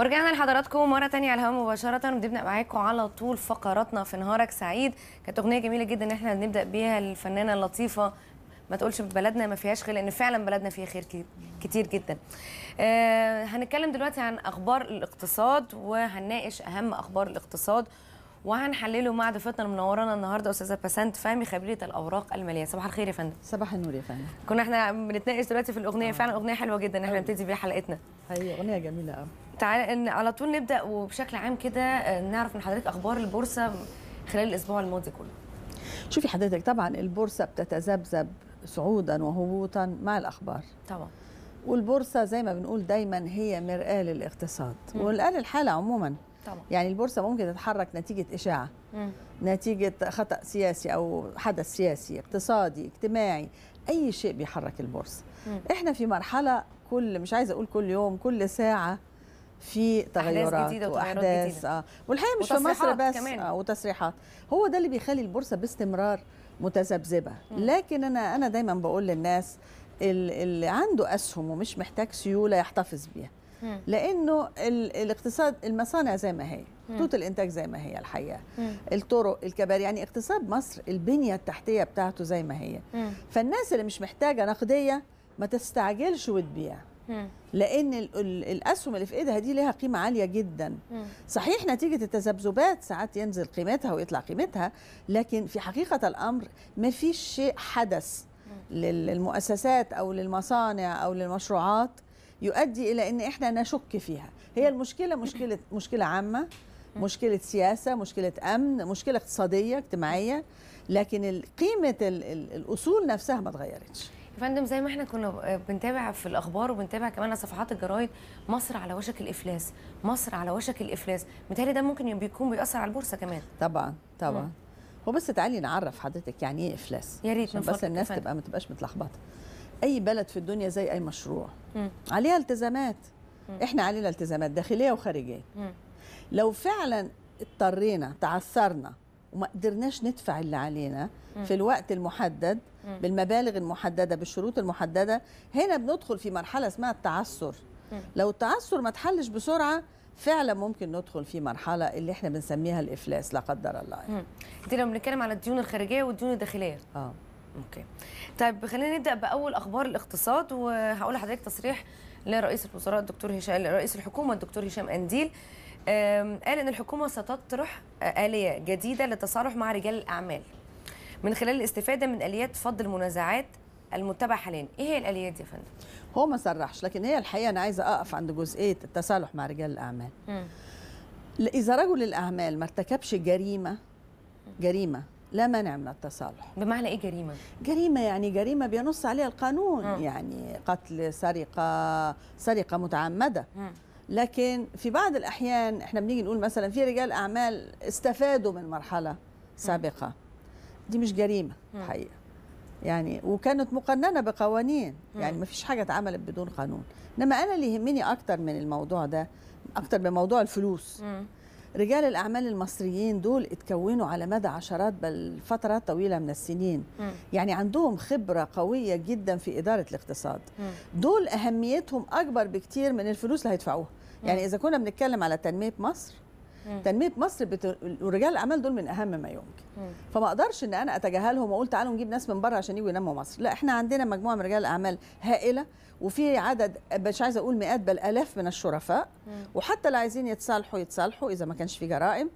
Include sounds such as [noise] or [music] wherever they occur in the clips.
ورجعنا لحضراتكم مره تانية على الهواء مباشره وبنبدا معاكم على طول فقراتنا في نهارك سعيد كانت اغنيه جميله جدا ان احنا نبدا بيها الفنانه اللطيفه ما تقولش بلدنا ما فيهاش خير لان فعلا بلدنا فيها خير كتير جدا آه هنتكلم دلوقتي عن اخبار الاقتصاد وهنناقش اهم اخبار الاقتصاد وهنحلله مع ضيفتنا المنورانا النهارده استاذه بسنت فهمي خبيره الاوراق الماليه صباح الخير يا فندم صباح النور يا فندم كنا احنا بنتناقش دلوقتي في الاغنيه آه. فعلا اغنيه حلوه جدا احنا نبتدي بيها حلقتنا هي اغنيه جميله قوي تعالى ان على طول نبدا وبشكل عام كده آه، نعرف من حضرتك اخبار البورصه خلال الاسبوع الماضي كله شوفي حضرتك طبعا البورصه بتتذبذب صعودا وهبوطا مع الاخبار طبعا والبورصه زي ما بنقول دايما هي مرآه للاقتصاد والآن الحاله عموما طبعا. يعني البورصه ممكن تتحرك نتيجه اشاعه مم. نتيجه خطا سياسي او حدث سياسي اقتصادي اجتماعي اي شيء بيحرك البورصه مم. احنا في مرحله كل مش عايزه اقول كل يوم كل ساعه في تغيرات أحداث جديدة واحداث جديدة. آه. والحقيقه مش في مصر بس كمان. آه وتصريحات هو ده اللي بيخلي البورصه باستمرار متذبذبه لكن انا انا دايما بقول للناس اللي عنده اسهم ومش محتاج سيوله يحتفظ بيها لانه الاقتصاد المصانع زي ما هي خطوط الانتاج زي ما هي الحقيقه الطرق الكباري يعني اقتصاد مصر البنيه التحتيه بتاعته زي ما هي فالناس اللي مش محتاجه نقديه ما تستعجلش وتبيع لان الاسهم اللي في ايدها دي ليها قيمه عاليه جدا صحيح نتيجه التذبذبات ساعات ينزل قيمتها ويطلع قيمتها لكن في حقيقه الامر ما فيش شيء حدث للمؤسسات او للمصانع او للمشروعات يؤدي الى ان احنا نشك فيها هي المشكله مشكله [laughs] مشكله عامه مشكله سياسه مشكله امن مشكله اقتصاديه اجتماعيه لكن قيمه الاصول نفسها ما اتغيرتش فندم زي ما احنا كنا آه، بنتابع في الاخبار وبنتابع كمان على صفحات الجرايد مصر على وشك الافلاس مصر على وشك الافلاس متهيألي ده ممكن بيكون بيأثر على البورصه كمان طبعا طبعا مم. هو بس تعالي نعرف حضرتك يعني ايه افلاس يا ريت بس الناس فندم. تبقى ما تبقاش متلخبطه اي بلد في الدنيا زي اي مشروع مم. عليها التزامات مم. احنا علينا التزامات داخليه وخارجيه مم. لو فعلا اضطرينا تعثرنا وما قدرناش ندفع اللي علينا في الوقت المحدد بالمبالغ المحدده بالشروط المحدده هنا بندخل في مرحله اسمها التعثر لو التعثر ما اتحلش بسرعه فعلا ممكن ندخل في مرحله اللي احنا بنسميها الافلاس لا قدر الله يعني. دي لما بنتكلم على الديون الخارجيه والديون الداخليه اه اوكي طيب خلينا نبدا باول اخبار الاقتصاد وهقول لحضرتك تصريح لرئيس الوزراء الدكتور هشام رئيس الحكومه الدكتور هشام انديل قال ان الحكومه ستطرح آه، اليه جديده للتصالح مع رجال الاعمال من خلال الاستفاده من اليات فض المنازعات المتبع حاليا ايه هي الاليات دي يا فندم هو ما صرحش لكن هي الحقيقه انا عايزه اقف عند جزئيه التصالح مع رجال الاعمال م. اذا رجل الاعمال ما ارتكبش جريمه جريمه لا مانع من التصالح بمعنى ايه جريمه جريمه يعني جريمه بينص عليها القانون م. يعني قتل سرقه سرقه متعمده م. لكن في بعض الأحيان إحنا بنيجي نقول مثلا في رجال أعمال استفادوا من مرحلة سابقة دي مش جريمة الحقيقة يعني وكانت مقننة بقوانين يعني ما فيش حاجة اتعملت بدون قانون إنما أنا اللي يهمني أكتر من الموضوع ده أكتر من موضوع الفلوس رجال الأعمال المصريين دول اتكونوا على مدى عشرات بل فترات طويلة من السنين م. يعني عندهم خبرة قوية جدا في إدارة الاقتصاد م. دول أهميتهم أكبر بكتير من الفلوس اللي هيدفعوها يعني اذا كنا بنتكلم على تنميه مصر تنميه مصر بت... ورجال الاعمال دول من اهم ما يمكن فما اقدرش ان انا اتجاهلهم واقول تعالوا نجيب ناس من بره عشان يجوا ينموا مصر لا احنا عندنا مجموعه من رجال الاعمال هائله وفي عدد مش عايزه اقول مئات بل الاف من الشرفاء وحتى اللي عايزين يتصالحوا يتصالحوا اذا ما كانش في جرائم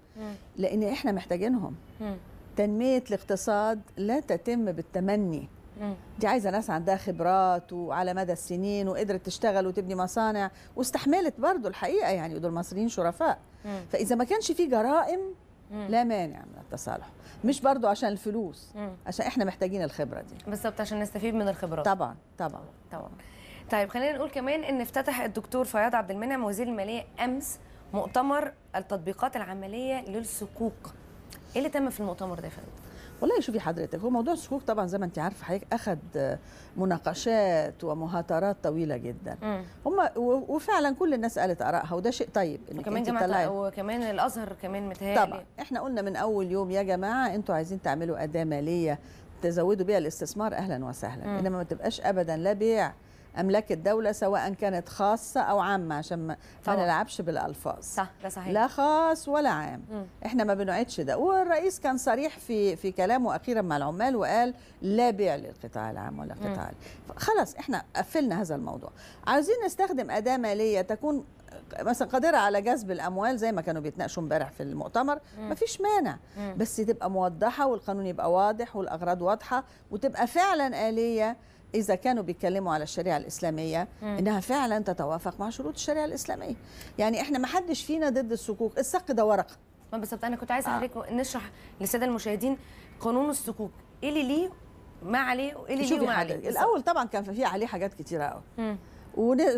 لان احنا محتاجينهم تنميه الاقتصاد لا تتم بالتمني دي عايزه ناس عندها خبرات وعلى مدى السنين وقدرت تشتغل وتبني مصانع واستحملت برضه الحقيقه يعني دول المصريين شرفاء فاذا ما كانش في جرائم لا مانع من التصالح مش برضه عشان الفلوس عشان احنا محتاجين الخبره دي بالظبط عشان نستفيد من الخبرات طبعا طبعا طبعا طيب خلينا نقول كمان ان افتتح الدكتور فياض عبد المنعم وزير الماليه امس مؤتمر التطبيقات العمليه للصكوك ايه اللي تم في المؤتمر ده يا فندم والله شوفي حضرتك هو موضوع الشكوك طبعا زي ما انت عارفه حضرتك اخذ مناقشات ومهاترات طويله جدا هم وفعلا كل الناس قالت ارائها وده شيء طيب كمان وكمان جماعه وكمان الازهر كمان متهيألي طبعا احنا قلنا من اول يوم يا جماعه انتوا عايزين تعملوا اداه ماليه تزودوا بيها الاستثمار اهلا وسهلا مم. انما ما تبقاش ابدا لا بيع املاك الدوله سواء كانت خاصه او عامه عشان ما نلعبش بالالفاظ صح ده صحيح لا خاص ولا عام م. احنا ما بنعيدش ده والرئيس كان صريح في في كلامه اخيرا مع العمال وقال لا بيع للقطاع العام ولا القطاع خلاص احنا قفلنا هذا الموضوع عاوزين نستخدم اداه ماليه تكون مثلا قادره على جذب الاموال زي ما كانوا بيتناقشوا امبارح في المؤتمر مفيش مانع بس تبقى موضحه والقانون يبقى واضح والاغراض واضحه وتبقى فعلا اليه اذا كانوا بيتكلموا على الشريعه الاسلاميه انها فعلا تتوافق مع شروط الشريعه الاسلاميه يعني احنا ما حدش فينا ضد السكوك السق ده ورقه ما بالظبط انا كنت عايزه حضرتك آه. نشرح للساده المشاهدين قانون السكوك ايه اللي ليه ما عليه وايه اللي ليه وما عليه الاول طبعا كان في عليه حاجات كتيره قوي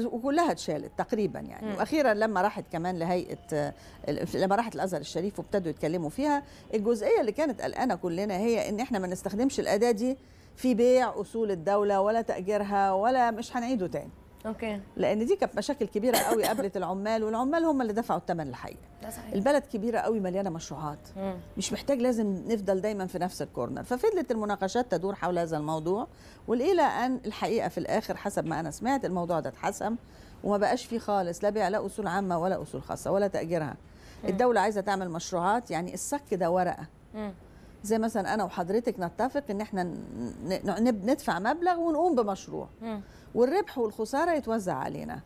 وكلها اتشالت تقريبا يعني م. واخيرا لما راحت كمان لهيئه لما راحت الازهر الشريف وابتدوا يتكلموا فيها الجزئيه اللي كانت قلقانه كلنا هي ان احنا ما نستخدمش الاداه دي في بيع اصول الدوله ولا تاجيرها ولا مش هنعيده تاني اوكي لان دي كانت مشاكل كبيره قوي قابلت العمال والعمال هم اللي دفعوا الثمن الحقيقي البلد كبيره قوي مليانه مشروعات مم. مش محتاج لازم نفضل دايما في نفس الكورنر ففضلت المناقشات تدور حول هذا الموضوع والى ان الحقيقه في الاخر حسب ما انا سمعت الموضوع ده اتحسم وما بقاش فيه خالص لا بيع لا اصول عامه ولا اصول خاصه ولا تاجيرها الدوله عايزه تعمل مشروعات يعني الصك ده ورقه مم. زي مثلا انا وحضرتك نتفق ان احنا ندفع مبلغ ونقوم بمشروع م. والربح والخساره يتوزع علينا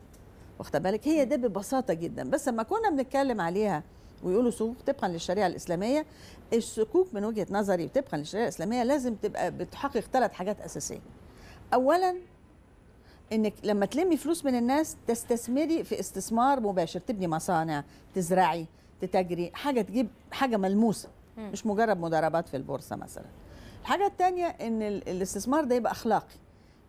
واخده بالك هي ده ببساطه جدا بس لما كنا بنتكلم عليها ويقولوا سوق طبقا للشريعه الاسلاميه السكوك من وجهه نظري طبقا للشريعه الاسلاميه لازم تبقى بتحقق ثلاث حاجات اساسيه اولا انك لما تلمي فلوس من الناس تستثمري في استثمار مباشر تبني مصانع تزرعي تتجري حاجه تجيب حاجه ملموسه مش مجرد مضاربات في البورصه مثلا الحاجه الثانيه ان الاستثمار ده يبقى اخلاقي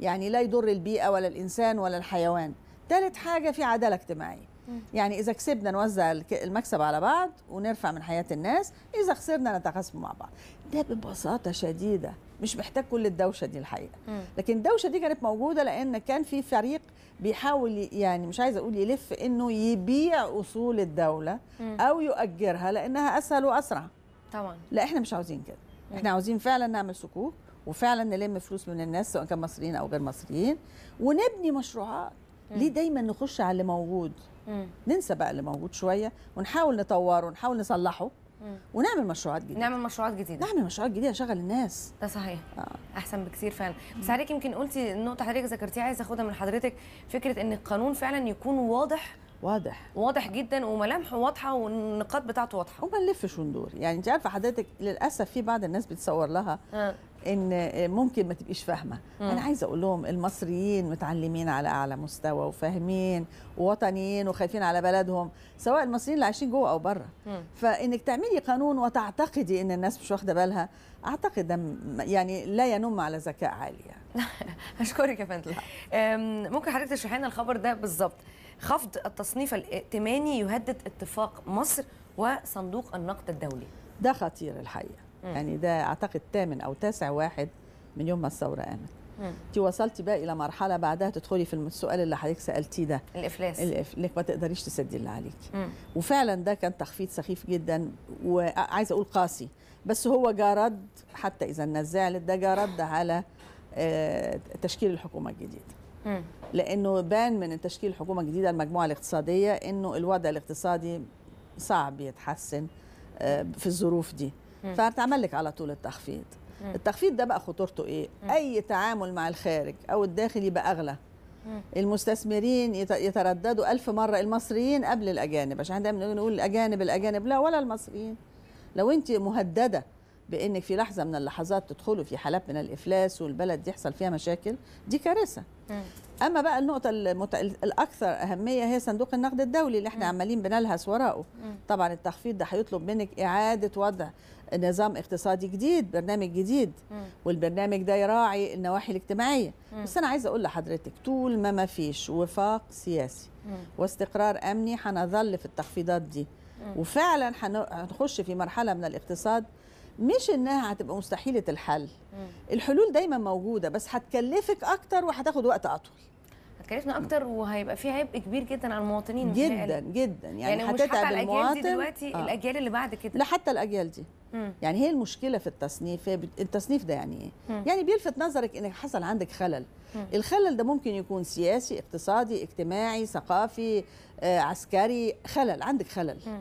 يعني لا يضر البيئه ولا الانسان ولا الحيوان ثالث حاجه في عداله اجتماعيه يعني اذا كسبنا نوزع المكسب على بعض ونرفع من حياه الناس اذا خسرنا نتقاسم مع بعض ده ببساطه شديده مش محتاج كل الدوشه دي الحقيقه لكن الدوشه دي كانت موجوده لان كان في فريق بيحاول يعني مش عايزه اقول يلف انه يبيع اصول الدوله او يؤجرها لانها اسهل واسرع طبعا لا احنا مش عاوزين كده احنا عاوزين فعلا نعمل صكوك وفعلا نلم فلوس من الناس سواء كان مصريين او غير مصريين ونبني مشروعات ليه دايما نخش على اللي موجود ننسى بقى اللي موجود شويه ونحاول نطوره ونحاول نصلحه ونعمل مشروعات جديده نعمل مشروعات جديده نعمل مشروعات جديده نشغل الناس ده صحيح آه. احسن بكثير فعلا بس حضرتك يمكن قلتي النقطه حضرتك ذكرتيها عايزه اخدها من حضرتك فكره ان القانون فعلا يكون واضح واضح واضح جدا وملامحه واضحه والنقاط بتاعته واضحه وما نلفش وندور يعني انت عارفه حضرتك للاسف في بعض الناس بتصور لها أه. ان ممكن ما تبقيش فاهمه انا عايزه اقول لهم المصريين متعلمين على اعلى مستوى وفاهمين ووطنيين وخايفين على بلدهم سواء المصريين اللي عايشين جوه او بره فانك تعملي قانون وتعتقدي ان الناس مش واخده بالها اعتقد ده يعني لا ينم على ذكاء عالي يعني [laughs] اشكرك يا فندم ممكن حضرتك تشرحي لنا الخبر ده بالظبط خفض التصنيف الائتماني يهدد اتفاق مصر وصندوق النقد الدولي ده خطير الحقيقه يعني ده اعتقد ثامن او تاسع واحد من يوم ما الثوره قامت انت وصلتي بقى الى مرحله بعدها تدخلي في السؤال اللي حضرتك سالتيه ده الافلاس الإف... انك ما تقدريش تسدي اللي عليك مم. وفعلا ده كان تخفيض سخيف جدا وعايزه اقول قاسي بس هو جرد حتى اذا الناس زعلت ده جرد على آه، تشكيل الحكومه الجديده لانه بان من تشكيل حكومه جديده المجموعه الاقتصاديه انه الوضع الاقتصادي صعب يتحسن آه، في الظروف دي فهتعمل لك على طول التخفيض التخفيض ده بقى خطورته ايه اي تعامل مع الخارج او الداخل يبقى اغلى المستثمرين يترددوا ألف مرة المصريين قبل الأجانب عشان دايما نقول الأجانب الأجانب لا ولا المصريين لو أنت مهددة بانك في لحظه من اللحظات تدخلوا في حالات من الافلاس والبلد يحصل فيها مشاكل دي كارثه اما بقى النقطه المت... الاكثر اهميه هي صندوق النقد الدولي اللي احنا عمالين بنلهث وراءه طبعا التخفيض ده هيطلب منك اعاده وضع نظام اقتصادي جديد برنامج جديد والبرنامج ده يراعي النواحي الاجتماعيه بس انا عايزه اقول لحضرتك طول ما ما فيش وفاق سياسي واستقرار امني هنظل في التخفيضات دي وفعلا هنخش في مرحله من الاقتصاد مش انها هتبقى مستحيله الحل الحلول دايما موجوده بس هتكلفك اكتر وهتاخد وقت اطول هتكلفنا اكتر وهيبقى في عبء كبير جدا على المواطنين جدا جدا يعني, يعني مش حتى الاجيال دي دلوقتي آه. الاجيال اللي بعد كده لا حتى الاجيال دي مم. يعني هي المشكله في التصنيف التصنيف ده يعني ايه مم. يعني بيلفت نظرك انك حصل عندك خلل مم. الخلل ده ممكن يكون سياسي اقتصادي اجتماعي ثقافي آه، عسكري خلل عندك خلل مم.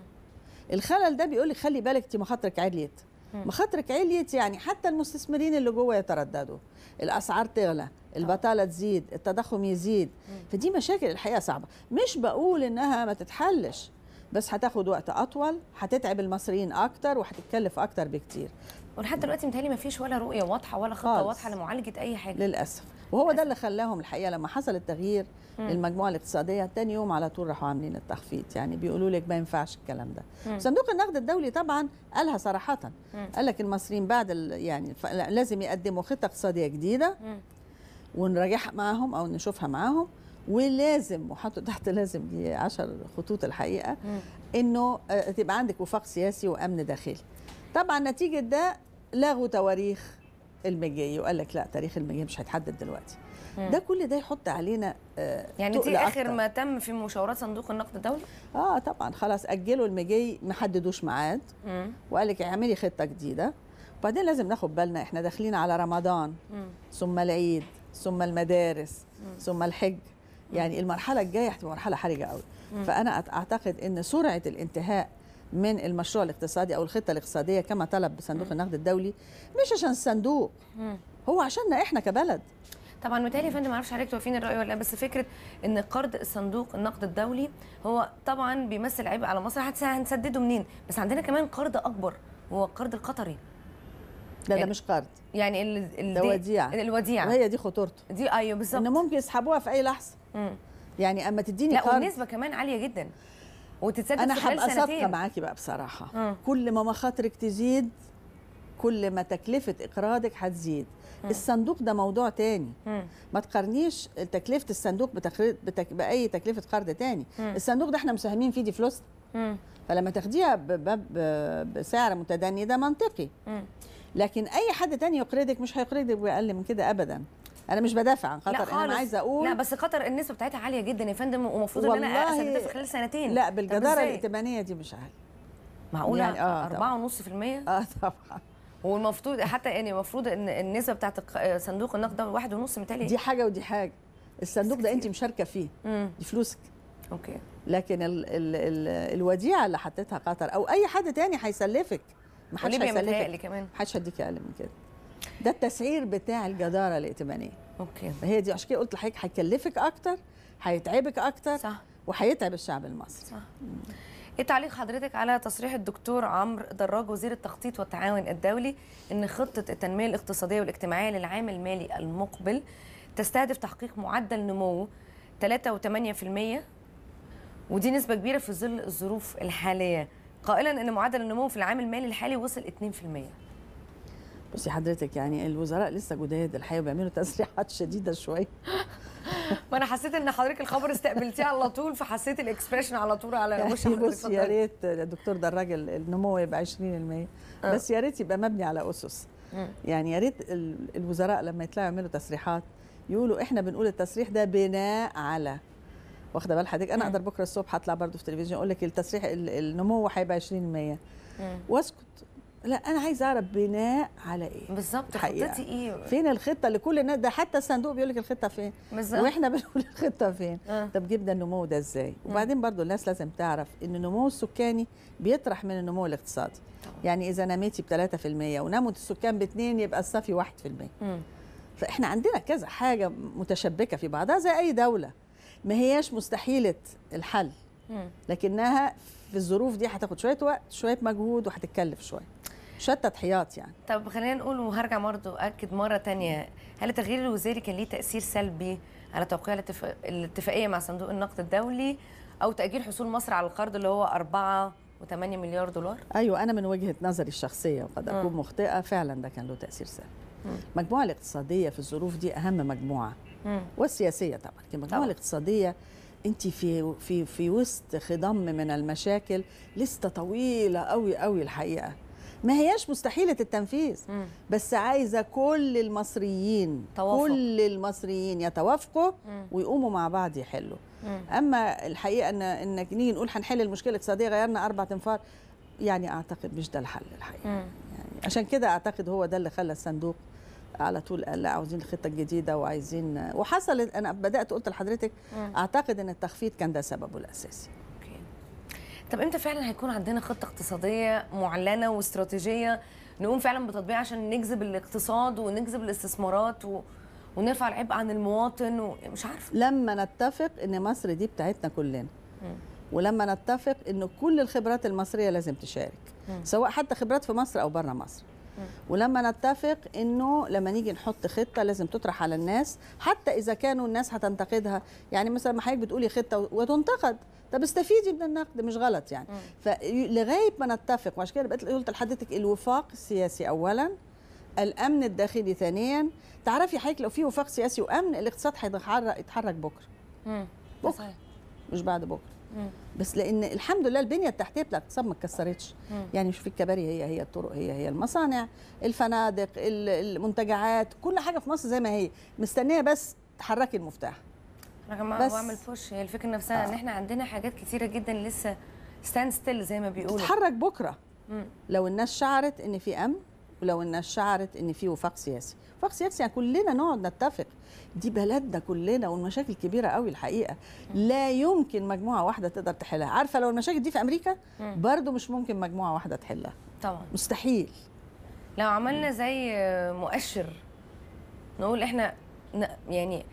الخلل ده بيقول لك خلي بالك انت مخاطرك عليت مخاطرك عليت يعني حتى المستثمرين اللي جوه يترددوا الاسعار تغلى البطاله تزيد التضخم يزيد فدي مشاكل الحقيقه صعبه مش بقول انها ما تتحلش بس هتاخد وقت اطول هتتعب المصريين اكتر وهتتكلف اكتر بكتير ولحد دلوقتي متهيألي ما فيش ولا رؤيه واضحه ولا خطه واضحه لمعالجه اي حاجه للاسف وهو ده اللي خلاهم الحقيقه لما حصل التغيير المجموعه الاقتصاديه تاني يوم على طول راحوا عاملين التخفيض يعني بيقولوا لك ما ينفعش الكلام ده صندوق النقد الدولي طبعا قالها صراحه قال لك المصريين بعد يعني لازم يقدموا خطه اقتصاديه جديده ونراجعها معاهم او نشوفها معاهم ولازم وحطوا تحت لازم دي 10 خطوط الحقيقه انه آه، تبقى عندك وفاق سياسي وامن داخلي طبعا نتيجه ده لغوا تواريخ المجيه وقال لك لا تاريخ المجيه مش هيتحدد دلوقتي ده كل ده يحط علينا آه، يعني دي اخر ما تم في مشاورات صندوق النقد الدولي اه طبعا خلاص اجلوا المجي ما حددوش ميعاد وقال لك اعملي خطه جديده وبعدين لازم ناخد بالنا احنا داخلين على رمضان مم. ثم العيد ثم المدارس مم. ثم الحج يعني المرحله الجايه هتبقى مرحله حرجه قوي فانا اعتقد ان سرعه الانتهاء من المشروع الاقتصادي او الخطه الاقتصاديه كما طلب صندوق النقد الدولي مش عشان الصندوق هو عشاننا احنا كبلد طبعا متهيألي يا فندم معرفش حضرتك توافقين الراي ولا لا بس فكره ان قرض صندوق النقد الدولي هو طبعا بيمثل عبء على مصر هنسدده منين بس عندنا كمان قرض اكبر وهو القرض القطري لا يعني ده مش قرض يعني ال... ال... ده وديعه الوديعه وهي دي خطورته دي ايوه بالظبط ان ممكن يسحبوها في اي لحظه مم. يعني اما تديني لا قرض لا والنسبه كمان عاليه جدا وتتسدد انا هبقى صادقه معاكي بقى بصراحه م. آه. كل ما مخاطرك تزيد كل ما تكلفه اقراضك هتزيد آه. الصندوق ده موضوع تاني م. آه. ما تقارنيش تكلفه الصندوق بتك... باي تكلفه قرض تاني م. الصندوق ده احنا مساهمين فيه دي فلوسنا فلما تاخديها ب... ب... بسعر متدني ده منطقي م. لكن اي حد تاني يقرضك مش هيقرضك باقل من كده ابدا انا مش بدافع عن قطر لا خالص. انا عايزه اقول لا بس قطر النسبه بتاعتها عاليه جدا يا فندم ومفروض ان انا اسددها في خلال سنتين لا بالجداره الائتمانيه دي مش عاليه معقوله يعني آه 4.5% اه طبعا والمفروض حتى يعني المفروض ان النسبه بتاعت صندوق النقد ده 1.5 متهيألي دي حاجه ودي حاجه الصندوق ده انت مشاركه فيه مم. دي فلوسك اوكي لكن ال ال ال الوديعه اللي حطيتها قطر او اي حد تاني هيسلفك محدش هيسلفك كمان محدش هيديك اقل من كده ده التسعير بتاع الجداره الائتمانيه اوكي هي دي عشان كده قلت لحضرتك هيكلفك اكتر هيتعبك اكتر صح وهيتعب الشعب المصري صح ايه تعليق حضرتك على تصريح الدكتور عمرو دراج وزير التخطيط والتعاون الدولي ان خطه التنميه الاقتصاديه والاجتماعيه للعام المالي المقبل تستهدف تحقيق معدل نمو 3.8% ودي نسبه كبيره في ظل الظروف الحاليه قائلا ان معدل النمو في العام المالي الحالي وصل 2% بصي حضرتك يعني الوزراء لسه جداد الحقيقه بيعملوا تسريحات [laughs] شديده شويه ما انا حسيت ان حضرتك الخبر استقبلتيه على طول فحسيت الاكسبريشن على طول على يعني وش حضرتك بصي يا ريت يا دكتور ده الراجل النمو يبقى 20% آه. بس يا ريت يبقى مبني على اسس يعني يا ريت الوزراء لما يطلعوا يعملوا تسريحات يقولوا احنا بنقول التسريح ده بناء على واخده بال حضرتك انا اقدر بكره الصبح اطلع برضو في التلفزيون اقول لك التسريح النمو هيبقى 20% واسكت لا انا عايزه اعرف بناء على ايه بالظبط خطتي ايه فين الخطه لكل الناس ده حتى الصندوق بيقول لك الخطه فين بالظبط واحنا بنقول الخطه فين أه. طب جبنا النمو ده ازاي وبعدين برضو الناس لازم تعرف ان النمو السكاني بيطرح من النمو الاقتصادي يعني اذا نميتي ب 3% ونمو السكان ب 2 يبقى الصافي 1% م. فاحنا عندنا كذا حاجه متشبكه في بعضها زي اي دوله ما هياش مستحيله الحل لكنها في الظروف دي هتاخد شويه وقت شويه مجهود وهتتكلف شويه شتت حياط يعني طب خلينا نقول وهرجع برضه اكد مره ثانيه هل التغيير الوزاري كان ليه تاثير سلبي على توقيع الاتفاقيه مع صندوق النقد الدولي او تاجيل حصول مصر على القرض اللي هو 4 و8 مليار دولار ايوه انا من وجهه نظري الشخصيه وقد اكون مخطئه فعلا ده كان له تاثير سلبي المجموعه الاقتصاديه في الظروف دي اهم مجموعه والسياسيه طبعا المجموعه الاقتصاديه انت في في في وسط خضم من المشاكل لسه طويله قوي قوي الحقيقه ما هياش مستحيله التنفيذ مم. بس عايزه كل المصريين توافق. كل المصريين يتوافقوا مم. ويقوموا مع بعض يحلوا مم. اما الحقيقه ان انك نيجي نقول هنحل المشكله الاقتصاديه غيرنا اربع انفار يعني اعتقد مش ده الحل الحقيقه يعني عشان كده اعتقد هو ده اللي خلى الصندوق على طول قال لا عاوزين الخطه الجديده وعايزين وحصلت انا بدات قلت لحضرتك اعتقد ان التخفيض كان ده سببه الاساسي طب امتى فعلا هيكون عندنا خطه اقتصاديه معلنه واستراتيجيه نقوم فعلا بتطبيقها عشان نجذب الاقتصاد ونجذب الاستثمارات و... ونرفع العبء عن المواطن ومش عارفه لما نتفق ان مصر دي بتاعتنا كلنا ولما نتفق ان كل الخبرات المصريه لازم تشارك سواء حتى خبرات في مصر او بره مصر ولما نتفق انه لما نيجي نحط خطه لازم تطرح على الناس حتى اذا كانوا الناس هتنتقدها يعني مثلا ما حضرتك بتقولي خطه وتنتقد طب استفيدي من النقد مش غلط يعني فلغايه ما نتفق وعشان كده بقيت قلت لحضرتك الوفاق السياسي اولا الامن الداخلي ثانيا تعرفي حضرتك لو في وفاق سياسي وامن الاقتصاد هيتحرك بكره بكره مش بعد بكره بس لان الحمد لله البنيه التحتيه بتاعت الاقتصاد ما اتكسرتش يعني شوف الكباري هي هي الطرق هي هي المصانع الفنادق المنتجعات كل حاجه في مصر زي ما هي مستنيه بس تحركي المفتاح يا جماعه واعمل فوش هي الفكره نفسها آه. ان احنا عندنا حاجات كثيره جدا لسه ستاند ستيل زي ما بيقولوا تتحرك بكره مم. لو الناس شعرت ان في امن ولو انها شعرت ان في وفاق سياسي وفاق سياسي يعني كلنا نقعد نتفق دي بلدنا كلنا والمشاكل كبيره قوي الحقيقه لا يمكن مجموعه واحده تقدر تحلها عارفه لو المشاكل دي في امريكا برضو مش ممكن مجموعه واحده تحلها طبعا مستحيل لو عملنا زي مؤشر نقول احنا يعني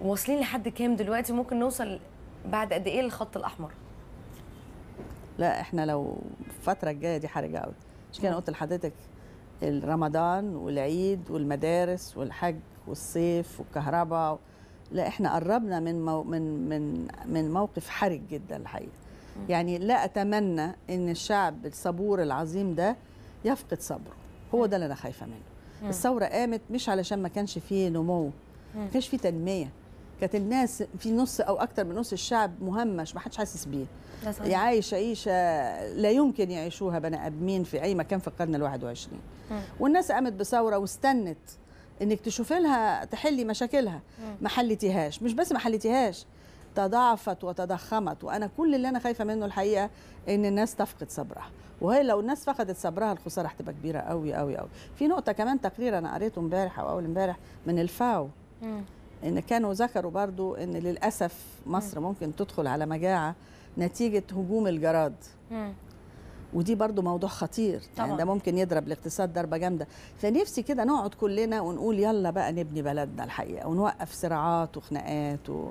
واصلين لحد كام دلوقتي ممكن نوصل بعد قد ايه للخط الاحمر لا احنا لو الفتره الجايه دي حرجه قوي مش كده انا قلت لحضرتك رمضان والعيد والمدارس والحج والصيف والكهرباء لا احنا قربنا من مو من من من موقف حرج جدا الحقيقه يعني لا اتمنى ان الشعب الصبور العظيم ده يفقد صبره هو ده اللي انا خايفه منه الثوره قامت مش علشان ما كانش فيه نمو ما كانش فيه تنميه كانت الناس في نص او اكتر من نص الشعب مهمش ما حدش حاسس بيه عايش عيشه لا يمكن يعيشوها بني ادمين في اي مكان في القرن ال21 والناس قامت بثوره واستنت انك تشوفي لها تحلي مشاكلها ما حلتيهاش مش بس ما حلتيهاش تضاعفت وتضخمت وانا كل اللي انا خايفه منه الحقيقه ان الناس تفقد صبرها وهي لو الناس فقدت صبرها الخساره هتبقى كبيره قوي قوي قوي في نقطه كمان تقرير انا قريته امبارح او اول امبارح من الفاو ان كانوا ذكروا برضو ان للاسف مصر ممكن تدخل على مجاعه نتيجه هجوم الجراد ودي برضو موضوع خطير يعني طبعا. يعني ده ممكن يضرب الاقتصاد ضربه جامده فنفسي كده نقعد كلنا ونقول يلا بقى نبني بلدنا الحقيقه ونوقف صراعات وخناقات و...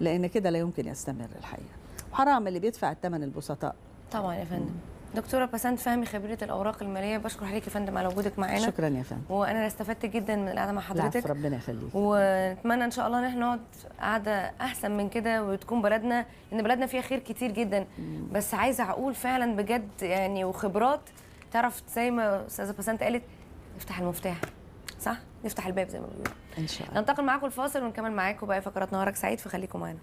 لان كده لا يمكن يستمر الحقيقه وحرام اللي بيدفع الثمن البسطاء طبعا يا فندم دكتوره بسنت فهمي خبيره الاوراق الماليه بشكر حضرتك يا فندم على وجودك معانا شكرا يا فندم وانا استفدت جدا من القعده مع حضرتك ربنا يخليك ونتمنى ان شاء الله ان احنا نقعد قعده احسن من كده وتكون بلدنا لان بلدنا فيها خير كتير جدا بس عايزه عقول فعلا بجد يعني وخبرات تعرف زي ما استاذه بسنت قالت نفتح المفتاح صح نفتح الباب زي ما بيقولوا ان شاء الله ننتقل معاكم الفاصل ونكمل معاكم بقى فقرات نهارك سعيد فخليكم معانا